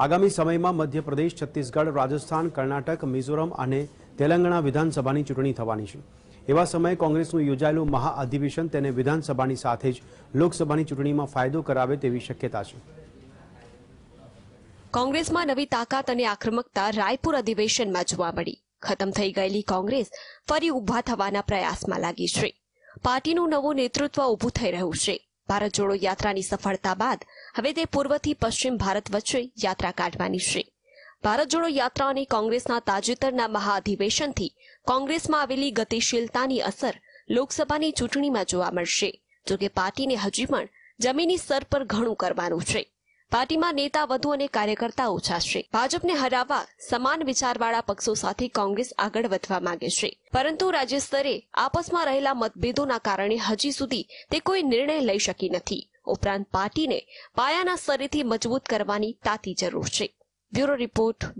આગામી સમયમાં મધ્યપ્રદેશ છત્તીસગઢ રાજસ્થાન કર્ણાટક મિઝોરમ અને તેલંગણા વિધાનસભાની ચૂંટણી થવાની છે એવા સમયે કોંગ્રેસનું યોજાયેલું મહાઅધિવેશન તેને વિધાનસભાની સાથે જ લોકસભાની ચૂંટણીમાં ફાયદો કરાવે તેવી શક્યતા છે કોંગ્રેસમાં નવી તાકાત અને આક્રમકતા રાયપુર અધિવેશનમાં જોવા મળી ખતમ થઈ ગયેલી કોંગ્રેસ ફરી ઉભા થવાના પ્રયાસમાં લાગી છે પાર્ટીનું નવું નેતૃત્વ ઊભું થઈ રહ્યું છે ભારત જોડો યાત્રાની સફળતા બાદ હવે તે પૂર્વથી પશ્ચિમ ભારત વચ્ચે યાત્રા કાઢવાની છે ભારત જોડો યાત્રા અને કોંગ્રેસના તાજેતરના મહાઅધિવેશનથી કોંગ્રેસમાં આવેલી ગતિશીલતાની અસર લોકસભાની ચૂંટણીમાં જોવા મળશે જોકે પાર્ટીને હજી પણ જમીની સ્તર પર ઘણું કરવાનું છે પાર્ટીમાં નેતા વધુ અને કાર્યકર્તા ઓછા છે ભાજપને હરાવવા સમાન વિચારવાળા પક્ષો સાથે કોંગ્રેસ આગળ વધવા માંગે છે પરંતુ રાજ્ય સ્તરે આપસમાં રહેલા મતભેદોના કારણે હજી સુધી તે કોઈ નિર્ણય લઈ શકી નથી ઉપરાંત પાર્ટીને પાયાના સ્તરેથી મજબૂત કરવાની તાતી જરૂર છે બ્યુરો રિપોર્ટ